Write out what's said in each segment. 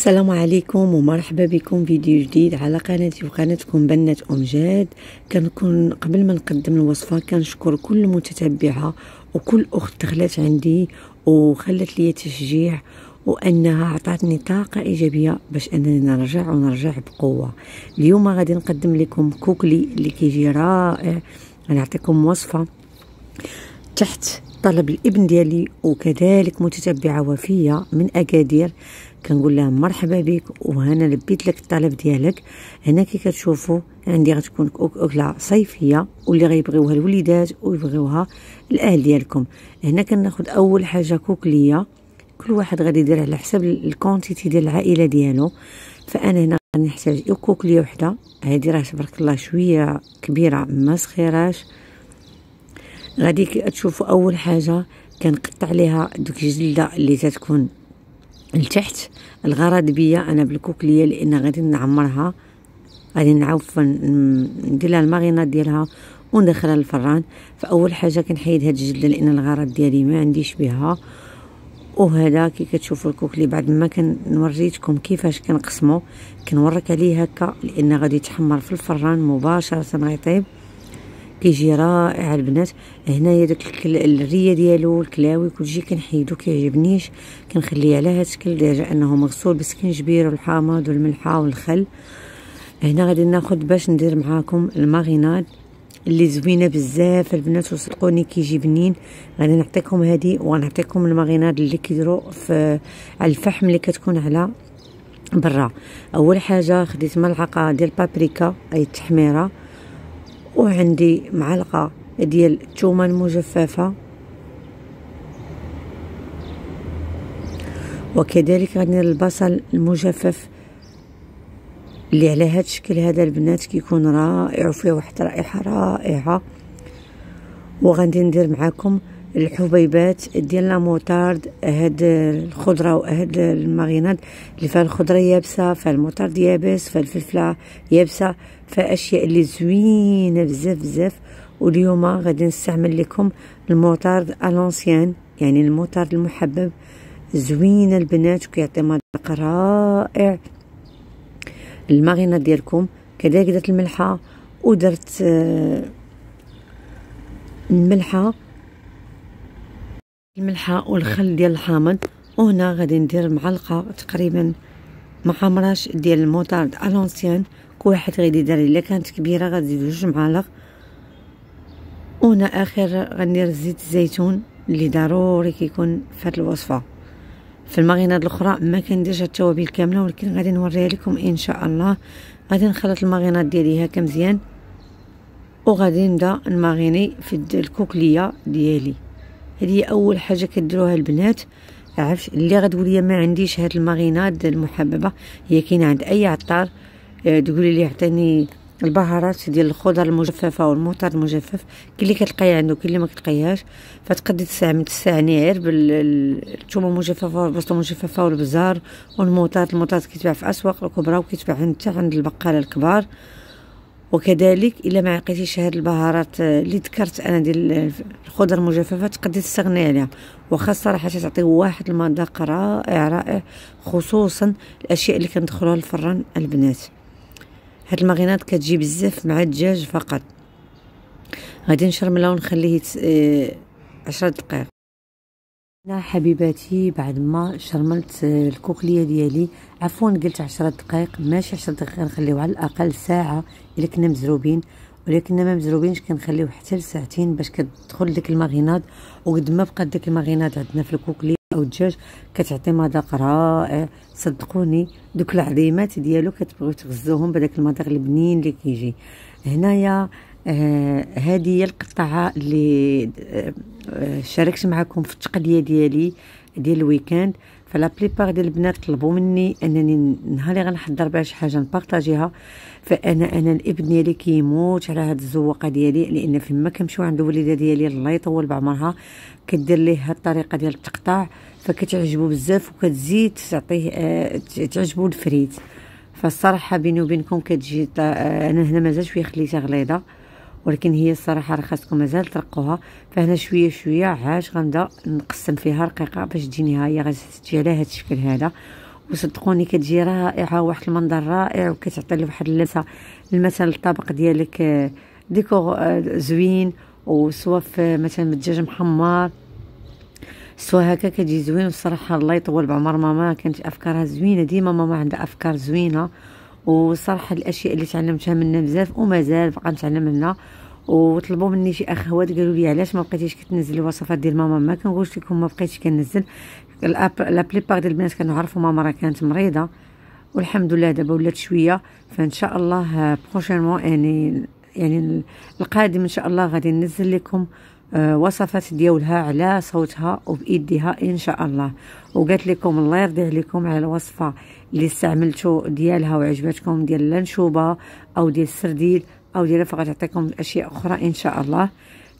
السلام عليكم ومرحبا بكم فيديو جديد على قناتي وقناتكم بنات أمجاد كنكون قبل ما نقدم الوصفه كنشكر كل متتبعه وكل اخت دخلت عندي وخلت لي تشجيع وانها عطاتني طاقه ايجابيه باش انني نرجع ونرجع بقوه اليوم غادي نقدم لكم كوكلي اللي كيجي رائع غنعطيكم وصفه تحت طلب الابن ديالي وكذلك متتبعه وفيه من اكادير كنقول لها مرحبا بك وهنا لبيت لك الطلب ديالك هنا كي كتشوفوا عندي غتكون اكله صيفيه واللي غيبغيوها الوليدات ويبغيوها الاهل ديالكم هنا كناخذ اول حاجه كوكليه كل واحد غادي يدير على حساب الكونتيتي ديال العائله ديالو فانا هنا غنحتاج كوكليه وحده هادي راه تبارك الله شويه كبيره ما صغيراش غادي تشوفوا اول حاجه كنقطع ليها دوك الجلده اللي تتكون لتحت الغرض بيا انا بالكوكليه لان غادي نعمرها غادي نعوف ندير لها الماغينات ديالها وندخلها للفران فاول حاجه كنحيد هاد الجلده لان الغرض ديالي ما عنديش بها وهذا كي كتشوفوا الكوكلي بعد ما كنوريتكم كيفاش كنقسمو كنورك عليه هكا لان غادي يتحمر في الفران مباشره غيطيب كيجي رائع البنات هنايا داك الريه ديالو الكلاوي كلشي كنحيدو كيعجبنيش كنخليه على هاد الشكل ديجا انه مغسول بالسكنجبير والحامض والملحه والخل هنا غادي ناخد باش ندير معاكم الماريناد اللي زوينه بزاف البنات وصدقوني كيجي بنين غادي نعطيكم هادي ونعطيكم الماريناد اللي كيديروا في الفحم اللي كتكون على برا اول حاجه خديت ملعقه ديال بابريكا اي التحميره وعندي معلقة ديال الثومة المجففة وكذلك غندير البصل المجفف اللي على هذا الشكل هذا البنات كيكون رائع وفيه واحد رائحه رائعه وغادي ندير معاكم الحبيبات ديال لا موطارد هاد الخضره وهاد الماريناد اللي فيها الخضره يابسه فيها الموطارد يابس فيها الفلفله يابسه فيها اشياء اللي زوينه بزاف بزاف واليوم غادي نستعمل لكم الموطارد الونسيان يعني الموطارد المحبب زوينه البنات وكيعطي مذاق رائع الماريناد ديالكم كذلك درت الملحه ودرت الملحه آه، الملحه والخل إيه. ديال الحامض وهنا غادي ندير معلقه تقريبا معمراش ديال الموطارد الونسيان كل واحد غادي يدير الا كانت كبيره غنزيد جوج معالق وهنا اخر غندير زيت الزيتون اللي ضروري كيكون في هذه الوصفه في الماغينات الاخرى ما كنديرش التوابل كامله ولكن غادي نوريها لكم ان شاء الله غادي نخلط الماغينات ديالي هكا مزيان وغادي نبدا نماغيني في الكوكليه ديالي هذه اول حاجه كديروها البنات عرفت اللي غتقولي ما عنديش هاد الماريناد المحببه هي كاينه عند اي عطار آه، تقولي لي عطيني البهارات ديال الخضر المجففه والمطر المجفف كاين اللي كتلقاي عنده كاين اللي ما كتلقايهاش فتقدري تستعملي تستعني غير بالثومه المجففه والبصله المجففه والبزار والمطر المطر كيتباع في اسواق الكبرى وكيتباع حتى عند البقاله الكبار وكذلك الا ما لقيتيش هاد البهارات آه، اللي ذكرت انا ديال الخضر المجففه تقدري تستغني عليها واخا الصراحه تعطي واحد المذاق رائع رائع خصوصا الاشياء اللي كندخلوها الفران البنات هاد المغينات كتجي بزاف مع الدجاج فقط غادي نشرملها ونخليه آه، عشرة دقائق حبيباتي بعد ما شرملت الكوكليه ديالي عفوا قلت عشرة دقائق ماشي عشرة دقائق نخليو على الاقل ساعه الا كنا مزروبين ولكن ما مزروبينش كنخليو حتى لساعتين باش كتدخل ديك الماغيناد وقد ما بقى ديك الماغيناد عندنا في الكوكليه او الدجاج كتعطي مذاق رائع صدقوني دوك العظيمات ديالو كتبغيو تغزوهم بداك المذاق البنين اللي كيجي هنايا آه هذه هي القطعه اللي آه شاركت معكم في التقليه ديالي ديال الويكاند فلا بليبار ديال البنات طلبوا مني انني نهار اللي غنحضر بها شي حاجه نبارطاجيها فانا انا الابن ديالي كيموت على هاد الزوقه ديالي لان فيما كنمشيو عند الوالده ديالي الله يطول بعمرها كدير ليه هاد الطريقه ديال التقطاع فكتعجبو بزاف وكتزيد تعطيه آه تعجبو الفريت فالصراحه بيني وبينكم كتجي آه، انا هنا مازال شويه خليتها غليظه ولكن هي الصراحه راه خاصكم مازال ترقوها فهنا شويه شويه عاش غنبدا نقسم فيها رقيقه باش تجيني ها هي غتجي على هذا الشكل هذا وصدقوني كتجي رائعه واحد المنظر رائع وكتعطي لي واحد اللمسه المثل الطبق ديالك آه، ديكور آه، زوين وسوا في آه، مثلا الدجاج محمر سوا هكا كتجي زوين والصراحه الله يطول بعمر ماما كانت افكارها زوينه ديما ماما عندها افكار زوينه وصراحه الاشياء اللي تعلمتها منا بزاف ومازال بقا نتعلم منها وطلبوا مني شي اخوات قالوا لي علاش ما بقيتيش كتنزل الوصفات ديال ماما ما كنقولش لكم ما بقيتش كنزل لا بليبار ديال البنات كنعرفوا ماما راه كانت مريضه والحمد لله دابا ولات شويه فان شاء الله بروشينمون آه، يعني يعني القادم ان شاء الله غادي ننزل لكم آه، وصفات ديالها على صوتها وبايديها ان شاء الله وقالت لكم الله يرضي عليكم على الوصفه اللي استعملتو ديالها وعجبتكم ديال اللانشوبه او ديال السرديل او ديالها فغتعطيكم اشياء اخرى ان شاء الله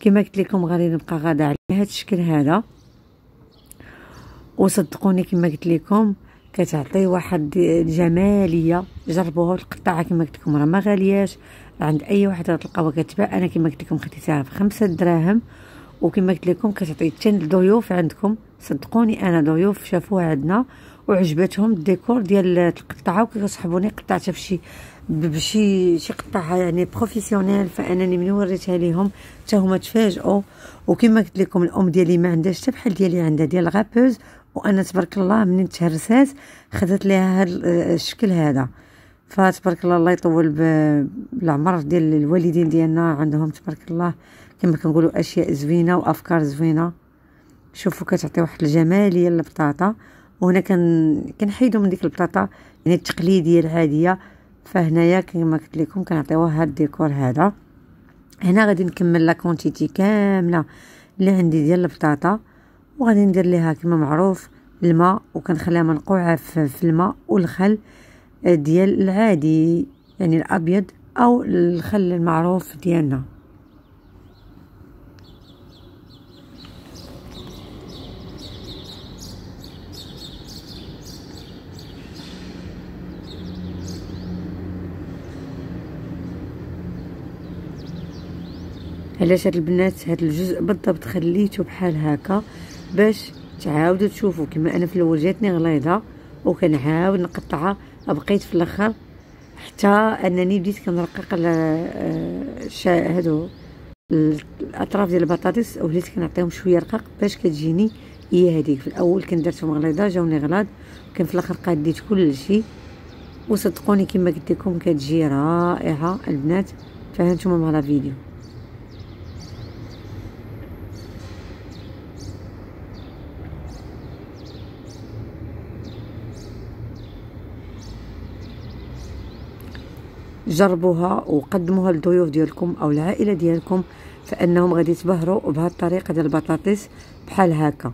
كما قلت لكم غادي نبقى غادا على هذا الشكل هذا وصدقوني كما قلت لكم كتعطي واحد الجماليه جربوها القطاعه كما قلت لكم راه ما غالياش عند اي وحده تلقاوها كتباع انا كما قلت لكم خديتها بخمسة دراهم وكما قلت لكم كتعطي حتى لضيوف عندكم صدقوني انا ضيوف شافوها عندنا وعجبتهم الديكور ديال القطعه وكيصحبوني قطعتها بشي بشي شي قطعه يعني بروفيسيونيل فانني من وريتها ليهم حتى هما تفاجئوا وكما قلت لكم الام ديالي ما عندهاش حتى بحال ديالي عندها ديال غابوز وانا تبارك الله من تهرسات خدات ليها هاد الشكل هذا فتبارك الله الله يطول بالعمر ديال الوالدين ديالنا عندهم تبارك الله كما كنقولوا اشياء زوينه وافكار زوينه شوفوا كتعطي واحد الجماليه للبطاطا وهنا كن كنحيدو من ديك البطاطا يعني التقليديه العاديه فهنايا كما قلت لكم كنعطيوها هاد الديكور هذا هنا غادي نكمل لا كونتيتي كامله اللي عندي ديال البطاطا وغادي ندير ليها كما معروف الماء وكنخليها منقوعه في الماء والخل آه، ديال العادي يعني الأبيض أو الخل المعروف ديالنا علاش هاد البنات هاد الجزء بالضبط خليته بحال هكا باش تعاودوا تشوفوا كما انا في الاول جاتني غليظه وكنعاود نقطعها بقيت في الاخر حتى انني بديت كنرقق آه، هادو الاطراف ديال البطاطس وليت كنعطيهم شويه رقاق باش كتجيني هي هذيك في الاول درتهم غليظه جاوني غلاض كان في الاخر قاديت كلشي وصدقوني كما قلت لكم كتجي رائعه البنات فهانتوما مع لا فيديو جربوها وقدموها للضيوف ديالكم او العائله ديالكم فانهم غادي يتبهروا الطريقه ديال البطاطس بحال هكا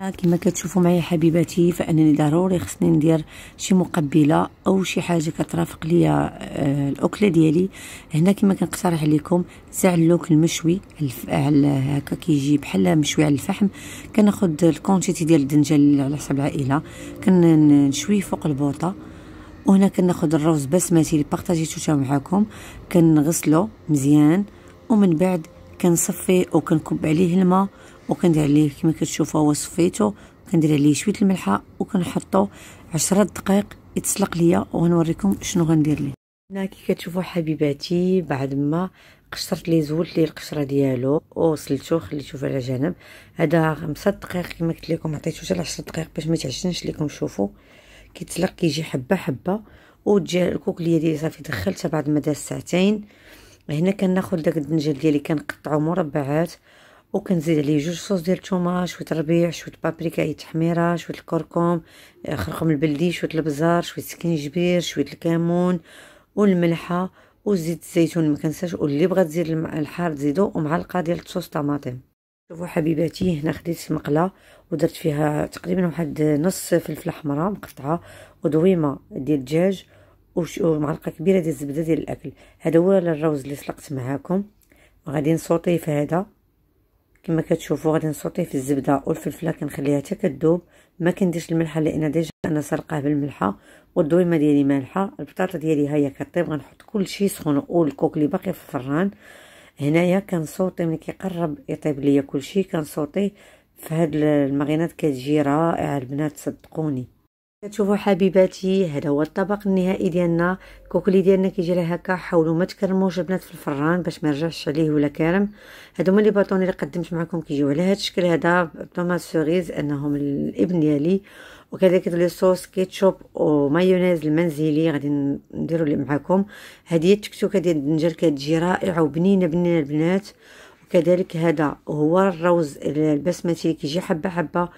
كما كتشوفوا معايا حبيباتي فانني ضروري خصني ندير شي مقبله او شي حاجه كترافق ليا آه، الاكله ديالي هنا كما كنقترح عليكم تاع اللوك المشوي على هكا كيجي بحال مشوي على الفحم كناخذ الكونتيتي ديال الدنجال على حسب العائله كنشوي فوق البوطه وهنا كناخذ الرز بسمتي اللي بارطاجيتو معكم كنغسلو مزيان ومن بعد كنصفيه وكنكب عليه الماء وكندير عليه كما كتشوفوا هو صفيتو كندير عليه شويه الملحه وكنحطو عشرة دقائق يتسلق ليا وغنوريكم شنو غندير ليه هنا كي كتشوفوا حبيباتي بعد ما قشرت لي زولت ليه القشره ديالو وصلته خليتو على جنب هذا 5 دقائق كما قلت لكم عطيتو حتى 10 دقائق باش ما تعجنش لكم شوفوا كيتسلق كيجي حبه حبه وتجي الكوكليه ديالي صافي دخلتها بعد ما داز ساعتين هنا كناخذ داك الدنجل ديالي كنقطعو مربعات وكنزيد عليه جوج صوص ديال الثومه شويه ربيع شويه بابريكا اي تحميره شويه الكركم آه، خرقوم البلدي شويه البزار شويه سكنجبير شويه الكمون والملحه وزيت الزيتون ما كنساش واللي بغى تزيد الحار تزيدو ومعلقه ديال صوص طماطم شوفوا حبيباتي هنا خديت المقله ودرت فيها تقريبا واحد نص فلفله حمراء مقطعه ودويمه ديال الدجاج ومعلقه كبيره ديال الزبده ديال الاكل هذا هو الروز اللي سلقت معاكم غادي نصوتيه في هذا كما كتشوفوا غادي نصوتيه في الزبده والفلفله كنخليها حتى كتذوب ما كنديرش الملحه لان ديجا انا سرقاه بالملحه والدويمه ديالي مالحه البطاطا ديالي ها هي كطيب غنحط كلشي سخون والكوك اللي باقي في الفران هنايا كنصوطي ملي كيقرب يطيب ليا كلشي كنصوطي في هاد المغينات كتجي رائعه البنات صدقوني كتشوفوا حبيباتي هذا هو الطبق النهائي ديالنا الكوكلي ديالنا كيجي ليه هكا حاولوا ما تكرموش البنات في الفران باش ما يرجعش عليه ولا كارم هادو هما لي باطوني اللي قدمت معكم كيجيو على هذا الشكل هذا طوماط سوريز انهم الابن ديالي وكذلك لي صوص كيتشوب ومايونيز المنزلي غادي نديرو لي معكم هذه التكتوكه ديال الدنجل كتجي رائعه وبنينه بنينه البنات وكذلك هذا هو الروز البسمتي اللي كيجي حبه حبه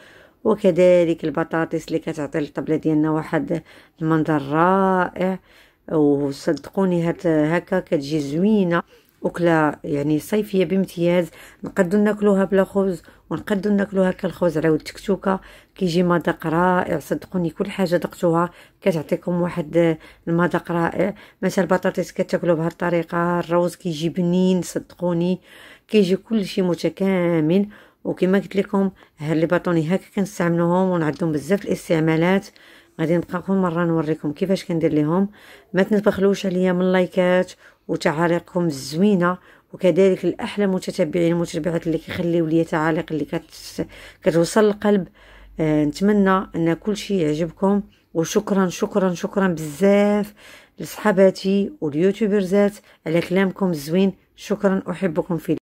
وكذلك البطاطس اللي كتعطي للطبله ديالنا واحد المنظر رائع وصدقوني هاد هكا كتجي زوينه اكله يعني صيفيه بامتياز نقدو ناكلوها بلا خبز ونقدو ناكلوها كالخبز على ود التكتوكه كيجي مذاق رائع صدقوني كل حاجه ذقتوها كتعطيكم واحد المذاق رائع مثلا البطاطس كتاكلو بهذه الطريقه الروز كيجي بنين صدقوني كيجي كل شيء متكامل وكما قلت لكم هاد لي باطوني هكا كنستعملوهم ونعدهم بزاف الاستعمالات غادي نبقى كل مره نوريكم كيفاش كندير ليهم ما تنبخلوش عليا من لايكات وتعاليقكم الزوينه وكذلك الاحلى متتبعين المتتبعات اللي كيخليو لي تعاليق اللي كت... كتوصل القلب آه نتمنى ان كل شيء يعجبكم وشكرا شكرا شكرا بزاف لصحاباتي واليوتيوبرزات على كلامكم الزوين شكرا احبكم في